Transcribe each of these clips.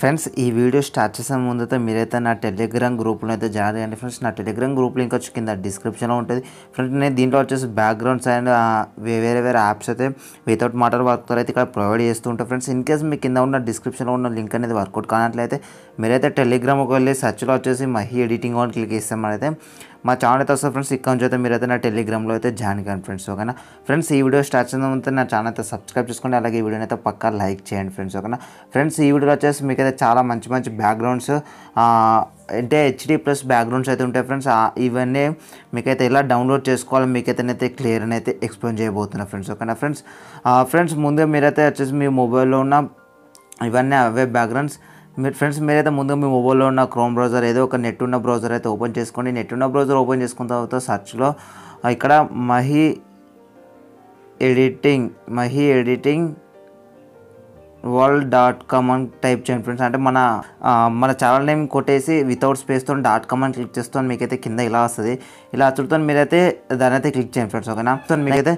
friends ఈ video start చేసే ముందైతే మీరైతే నా టెలిగ్రామ్ గ్రూప్లో అయితే జాయిన్ అయ్యండి ఫ్రెండ్స్ నా టెలిగ్రామ్ గ్రూప్ లింక్ వచ్చి కింద డిస్క్రిప్షన్లో ఉంటుంది ఫ్రెండ్స్ నేను దీంట్లో వచ్చేసి బ్యాక్గ్రౌండ్స్ అండ్ వేరే వేరే యాప్స్ అయితే వితౌట్ మాటర్ వర్క్తో అయితే ఇక్కడ ప్రొవైడ్ చేస్తూ ఉంటాను ఫ్రెండ్స్ ఇన్ కేస్ మీ కింద ఉన్న డిస్క్రిప్షన్లో ఉన్న లింక్ అనేది వర్కౌట్ కానట్లయితే మీరైతే టెలిగ్రామ్ ఒక వెళ్ళి సర్చ్లో వచ్చేసి మహి ఎడిటింగ్ అని క్లిక్ చేస్తే మనైతే మా ఛానల్ అయితే వస్తే ఫ్రెండ్స్ ఇక్కడ నుంచి అయితే మీరైతే నా టెలిగ్రామ్లో అయితే జాయిన్ కాను ఫ్రెండ్స్ ఓకేనా ఫ్రెండ్స్ ఈ వీడియో స్టార్ట్ చేయడం నా ఛానల్ అయితే సబ్స్క్రైబ్ చేసుకోండి అలాగే ఈ వీడియోని అయితే పక్కా లైక్ చేయండి ఫ్రెండ్స్ ఓకేనా ఫ్రెండ్స్ ఈ వీడియో వచ్చేసి మీకైతే చాలా మంచి మంచి బ్యాక్గ్రౌండ్స్ అంటే హెచ్డీ ప్లస్ బ్యాక్గ్రౌండ్స్ అయితే ఉంటాయి ఫ్రెండ్స్ ఇవన్నీ మీకైతే ఎలా డౌన్లోడ్ చేసుకోవాలో మీకైతే అయితే క్లియర్ అని అయితే ఎక్స్ప్లెయిన్ చేయబోతున్నాను ఫ్రెండ్స్ ఓకేనా ఫ్రెండ్స్ ఫ్రెండ్స్ ముందే మీరైతే వచ్చేసి మీ మొబైల్లో ఉన్న ఇవన్నీ అవే బ్యాక్గ్రౌండ్స్ మీరు ఫ్రెండ్స్ మీరైతే ముందుగా మీ మొబైల్లో ఉన్న క్రోమ్ బ్రౌజర్ ఏదో ఒక నెట్ ఉన్న బ్రౌజర్ అయితే ఓపెన్ చేసుకోండి నెట్ ఉన్న బ్రౌజర్ ఓపెన్ చేసుకున్న తర్వాత సర్చ్లో ఇక్కడ Mahi editing Mahi editing world dot com అని టైప్ చేయండి ఫ్రెండ్స్ అంటే మన మన ఛానల్ నేమ్ కొట్టేసి వితౌట్ స్పేస్తో డాట్ కామ్ అని క్లిక్ చేస్తాను మీకైతే కింద ఇలా వస్తుంది ఇలా చూడతాను మీరైతే దాని అయితే క్లిక్ చేయండి ఫ్రెండ్స్ ఓకేనా మీకైతే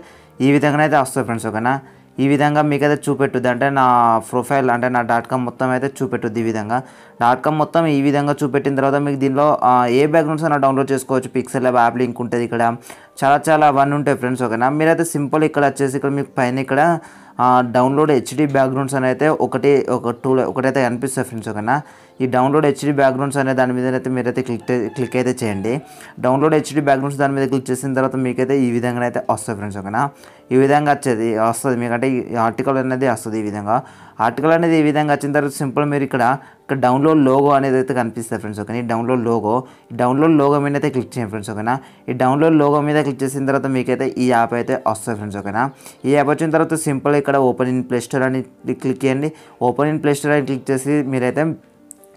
ఈ విధంగా అయితే వస్తుంది ఫ్రెండ్స్ ఓకేనా ఈ విధంగా మీకు అయితే చూపెట్టుద్ది అంటే నా ప్రొఫైల్ అంటే నా డాట్ కామ్ మొత్తం అయితే చూపెట్టుద్ది ఈ విధంగా డాట్ కామ్ మొత్తం ఈ విధంగా చూపెట్టిన తర్వాత మీకు దీనిలో ఏ బ్యాక్గ్రౌండ్స్ అయినా డౌన్లోడ్ చేసుకోవచ్చు పిక్సెల్ ల్యాబ్ యాప్ లింక్ ఉంటుంది ఇక్కడ చాలా చాలా అవన్నీ ఉంటాయి ఫ్రెండ్స్ ఓకేనా మీరైతే సింపుల్ ఇక్కడ వచ్చేసి ఇక్కడ మీకు పైన ఇక్కడ డౌన్లోడ్ హెచ్డి బ్యాక్గ్రౌండ్స్ అని అయితే ఒకటి ఒక టూ ఒకటైతే కనిపిస్తుంది ఫ్రెండ్స్ ఒకనా ఈ డౌన్లోడ్ హెచ్డి బ్యాక్గ్రౌండ్స్ అనే దాని మీద అయితే మీరైతే క్లిక్ క్లిక్ అయితే చేయండి డౌన్లోడ్ హెచ్డి బ్యాక్గ్రౌండ్స్ దాని మీద క్లిక్ చేసిన తర్వాత మీకైతే ఈ విధంగా అయితే వస్తుంది ఫ్రెండ్స్ ఒకనా ఈ విధంగా వచ్చేది వస్తుంది మీకంటే ఈ ఆర్టికల్ అనేది వస్తుంది ఈ విధంగా ఆర్టికల్ అనేది ఈ విధంగా వచ్చిన తర్వాత సింపుల్ మీరు ఇక్కడ ఇక్కడ డౌన్లోడ్ లోగో అనేది అయితే కనిపిస్తుంది ఫ్రెండ్స్ ఒకనా ఈ డౌన్లోడ్ లోగో డౌన్లోడ్ లోగో మీద అయితే క్లిక్ చేయండి ఫ్రెండ్స్ ఒకనా ఈ డౌన్లోడ్ లోగో మీద క్లిక్ చేసిన తర్వాత మీకైతే ఈ యాప్ అయితే వస్తుంది ఫ్రెండ్స్ ఒకనా ఈ యాప్ వచ్చిన తర్వాత సింపుల్ ఇక్కడ ఓపెన్ ఇన్ ప్లే స్టోర్ అని క్లిక్ చేయండి ఓపెన్ ఇన్ ప్లే స్టోర్ అని క్లిక్ చేసి మీరైతే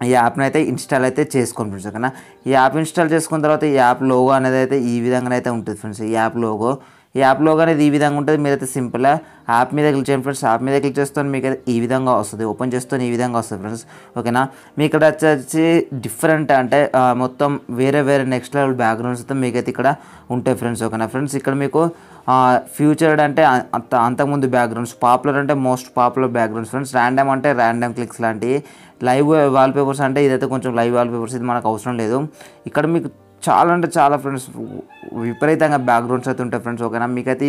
ఈ యాప్ని అయితే ఇన్స్టాల్ అయితే చేసుకోండి ఫ్రెండ్స్ ఓకేనా ఈ యాప్ ఇన్స్టాల్ చేసుకున్న తర్వాత ఈ యాప్ లోగో అనేది అయితే ఈ విధంగా అయితే ఉంటుంది ఫ్రెండ్స్ ఈ యాప్ లోగో యాప్లో కానీ ఈ విధంగా ఉంటుంది మీరైతే సింపుల్ యాప్ మీద క్లిక్ చేయండి ఫ్రెండ్స్ యాప్ మీద క్లిక్ చేస్తాను మీకు అయితే ఈ విధంగా వస్తుంది ఓపెన్ చేస్తాను ఈ విధంగా వస్తుంది ఫ్రెండ్స్ ఓకేనా మీ ఇక్కడ వచ్చేసి డిఫరెంట్ అంటే మొత్తం వేరే వేరే నెక్స్ట్ లెవెల్ బ్యాక్గ్రౌండ్స్ అయితే మీకైతే ఇక్కడ ఉంటాయి ఫ్రెండ్స్ ఓకేనా ఫ్రెండ్స్ ఇక్కడ మీకు ఫ్యూచర్డ్ అంటే అంత అంతకుముందు బ్యాక్గ్రౌండ్స్ పాపులర్ అంటే most popular backgrounds friends random అంటే ర్యాండమ్ క్లిక్స్ లాంటివి లైవ్ వాల్పేపర్స్ అంటే ఇదైతే కొంచెం లైవ్ వాల్పేపర్స్ ఇది మనకు అవసరం లేదు ఇక్కడ మీకు చాలా అంటే చాలా ఫ్రెండ్స్ విపరీతంగా బ్యాక్గ్రౌండ్స్ అయితే ఉంటాయి ఫ్రెండ్స్ ఓకేనా మీకైతే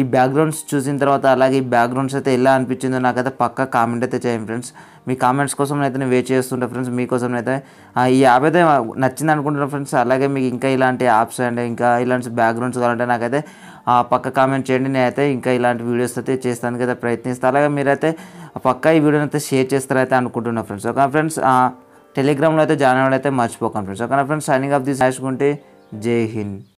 ఈ బ్యాక్గ్రౌండ్స్ చూసిన తర్వాత అలాగే ఈ బ్యాక్గ్రౌండ్స్ అయితే ఎలా అనిపించిందో నాకైతే పక్కా కామెంట్ అయితే చేయండి ఫ్రెండ్స్ మీ కామెంట్స్ కోసం అయితే నేను వెయిట్ చేస్తుంటా ఫ్రెండ్స్ మీకోసం అయితే ఈ యాప్ అయితే నచ్చింది అనుకుంటున్నాను ఫ్రెండ్స్ అలాగే మీకు ఇంకా ఇలాంటి యాప్స్ అండ్ ఇంకా ఇలాంటి బ్యాక్గ్రౌండ్స్ కావాలంటే నాకైతే పక్క కామెంట్ చేయండి నేనైతే ఇంకా ఇలాంటి వీడియోస్ అయితే చేస్తానికి అయితే ప్రయత్నిస్తాను అలాగే మీరైతే పక్కా ఈ వీడియోని అయితే షేర్ చేస్తారైతే అనుకుంటున్నాను ఫ్రెండ్స్ ఓకే ఫ్రెండ్స్ టెలిగ్రామ్లో అయితే జాయిన్ అవ్వడం అయితే మర్చిపోకండి ఫ్రెండ్స్ ఓకేనా ఫ్రెండ్స్ సైనింగ్ ఆఫ్ దిస్ రాసుకుంటే జై హింద్